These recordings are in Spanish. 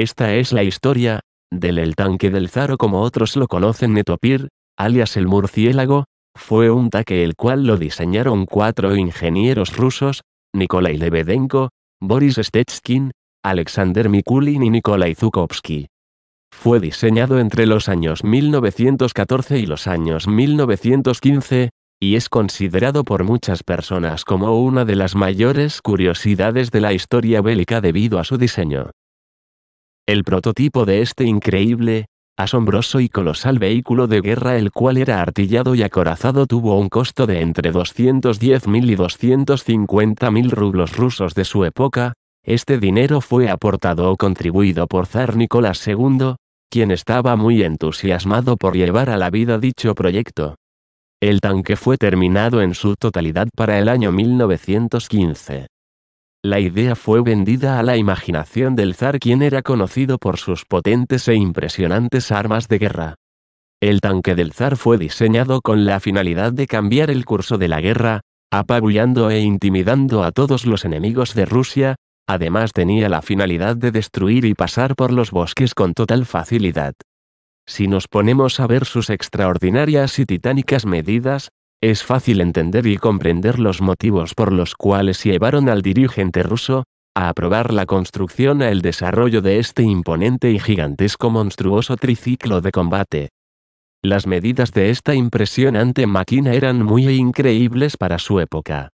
Esta es la historia, del el tanque del Zaro como otros lo conocen Netopir, alias el murciélago, fue un tanque el cual lo diseñaron cuatro ingenieros rusos, Nikolai Lebedenko, Boris Stechkin, Alexander Mikulin y Nikolai Zukovsky. Fue diseñado entre los años 1914 y los años 1915, y es considerado por muchas personas como una de las mayores curiosidades de la historia bélica debido a su diseño el prototipo de este increíble, asombroso y colosal vehículo de guerra el cual era artillado y acorazado tuvo un costo de entre 210.000 y 250.000 rublos rusos de su época, este dinero fue aportado o contribuido por zar Nicolás II, quien estaba muy entusiasmado por llevar a la vida dicho proyecto. El tanque fue terminado en su totalidad para el año 1915. La idea fue vendida a la imaginación del zar quien era conocido por sus potentes e impresionantes armas de guerra. El tanque del zar fue diseñado con la finalidad de cambiar el curso de la guerra, apabullando e intimidando a todos los enemigos de Rusia, además tenía la finalidad de destruir y pasar por los bosques con total facilidad. Si nos ponemos a ver sus extraordinarias y titánicas medidas, es fácil entender y comprender los motivos por los cuales llevaron al dirigente ruso, a aprobar la construcción a el desarrollo de este imponente y gigantesco monstruoso triciclo de combate. Las medidas de esta impresionante máquina eran muy increíbles para su época.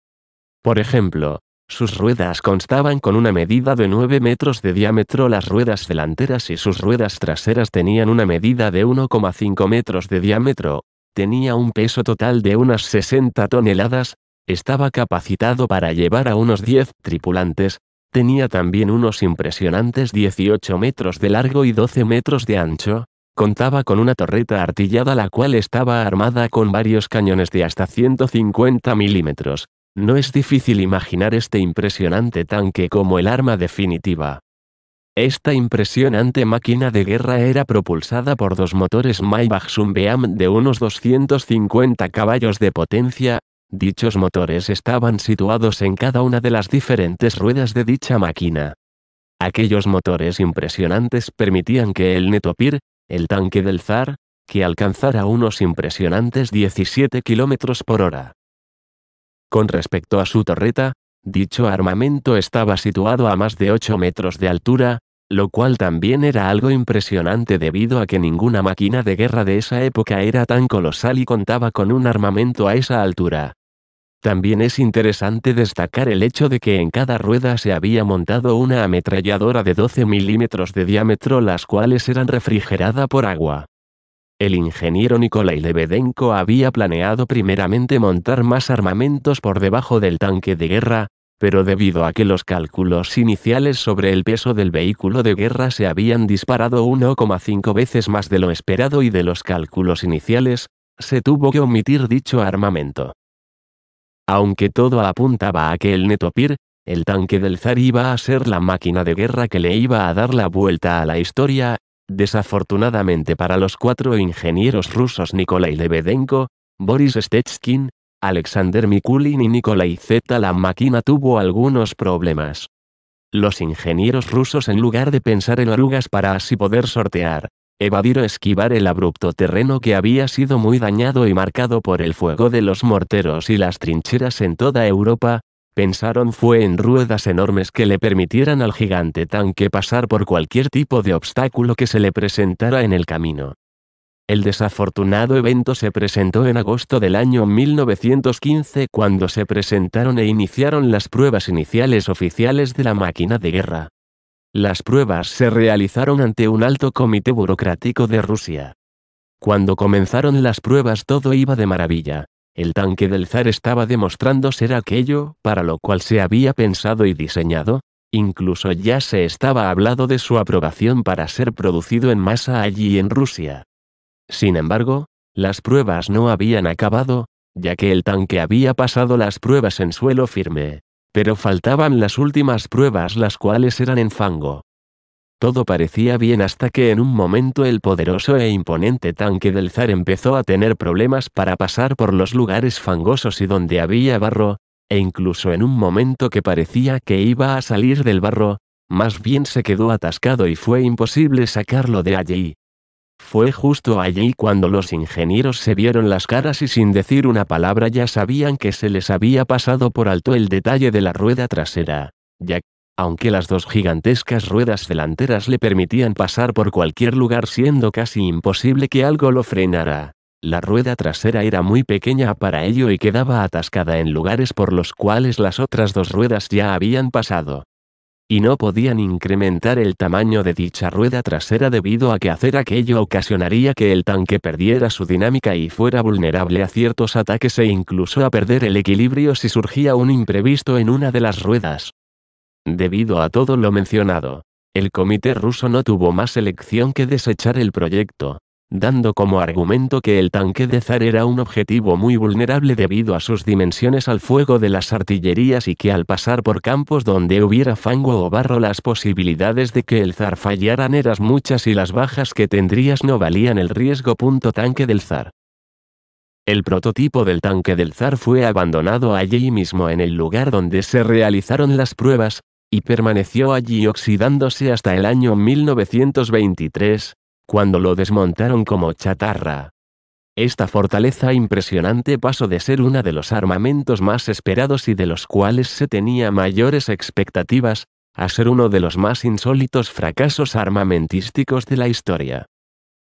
Por ejemplo, sus ruedas constaban con una medida de 9 metros de diámetro, las ruedas delanteras y sus ruedas traseras tenían una medida de 1,5 metros de diámetro, tenía un peso total de unas 60 toneladas, estaba capacitado para llevar a unos 10 tripulantes, tenía también unos impresionantes 18 metros de largo y 12 metros de ancho, contaba con una torreta artillada la cual estaba armada con varios cañones de hasta 150 milímetros. No es difícil imaginar este impresionante tanque como el arma definitiva. Esta impresionante máquina de guerra era propulsada por dos motores Maybach Sunbeam de unos 250 caballos de potencia, dichos motores estaban situados en cada una de las diferentes ruedas de dicha máquina. Aquellos motores impresionantes permitían que el Netopir, el tanque del Zar, que alcanzara unos impresionantes 17 km por hora. Con respecto a su torreta, dicho armamento estaba situado a más de 8 metros de altura, lo cual también era algo impresionante debido a que ninguna máquina de guerra de esa época era tan colosal y contaba con un armamento a esa altura. También es interesante destacar el hecho de que en cada rueda se había montado una ametralladora de 12 milímetros de diámetro las cuales eran refrigerada por agua. El ingeniero Nikolai Lebedenko había planeado primeramente montar más armamentos por debajo del tanque de guerra, pero debido a que los cálculos iniciales sobre el peso del vehículo de guerra se habían disparado 1,5 veces más de lo esperado y de los cálculos iniciales, se tuvo que omitir dicho armamento. Aunque todo apuntaba a que el Netopir, el tanque del zar iba a ser la máquina de guerra que le iba a dar la vuelta a la historia, desafortunadamente para los cuatro ingenieros rusos Nikolai Lebedenko, Boris Stechkin, Alexander Mikulin y Nikolai Z. La máquina tuvo algunos problemas. Los ingenieros rusos en lugar de pensar en orugas para así poder sortear, evadir o esquivar el abrupto terreno que había sido muy dañado y marcado por el fuego de los morteros y las trincheras en toda Europa, pensaron fue en ruedas enormes que le permitieran al gigante tanque pasar por cualquier tipo de obstáculo que se le presentara en el camino. El desafortunado evento se presentó en agosto del año 1915 cuando se presentaron e iniciaron las pruebas iniciales oficiales de la máquina de guerra. Las pruebas se realizaron ante un alto comité burocrático de Rusia. Cuando comenzaron las pruebas todo iba de maravilla. El tanque del zar estaba demostrando ser aquello para lo cual se había pensado y diseñado, incluso ya se estaba hablado de su aprobación para ser producido en masa allí en Rusia. Sin embargo, las pruebas no habían acabado, ya que el tanque había pasado las pruebas en suelo firme. Pero faltaban las últimas pruebas las cuales eran en fango. Todo parecía bien hasta que en un momento el poderoso e imponente tanque del zar empezó a tener problemas para pasar por los lugares fangosos y donde había barro, e incluso en un momento que parecía que iba a salir del barro, más bien se quedó atascado y fue imposible sacarlo de allí. Fue justo allí cuando los ingenieros se vieron las caras y sin decir una palabra ya sabían que se les había pasado por alto el detalle de la rueda trasera, ya aunque las dos gigantescas ruedas delanteras le permitían pasar por cualquier lugar siendo casi imposible que algo lo frenara. La rueda trasera era muy pequeña para ello y quedaba atascada en lugares por los cuales las otras dos ruedas ya habían pasado y no podían incrementar el tamaño de dicha rueda trasera debido a que hacer aquello ocasionaría que el tanque perdiera su dinámica y fuera vulnerable a ciertos ataques e incluso a perder el equilibrio si surgía un imprevisto en una de las ruedas. Debido a todo lo mencionado, el comité ruso no tuvo más elección que desechar el proyecto, dando como argumento que el tanque de Zar era un objetivo muy vulnerable debido a sus dimensiones al fuego de las artillerías y que al pasar por campos donde hubiera fango o barro las posibilidades de que el Zar fallaran eras muchas y las bajas que tendrías no valían el riesgo. tanque del Zar. El prototipo del tanque del Zar fue abandonado allí mismo en el lugar donde se realizaron las pruebas, y permaneció allí oxidándose hasta el año 1923, cuando lo desmontaron como chatarra. Esta fortaleza impresionante pasó de ser uno de los armamentos más esperados y de los cuales se tenía mayores expectativas, a ser uno de los más insólitos fracasos armamentísticos de la historia.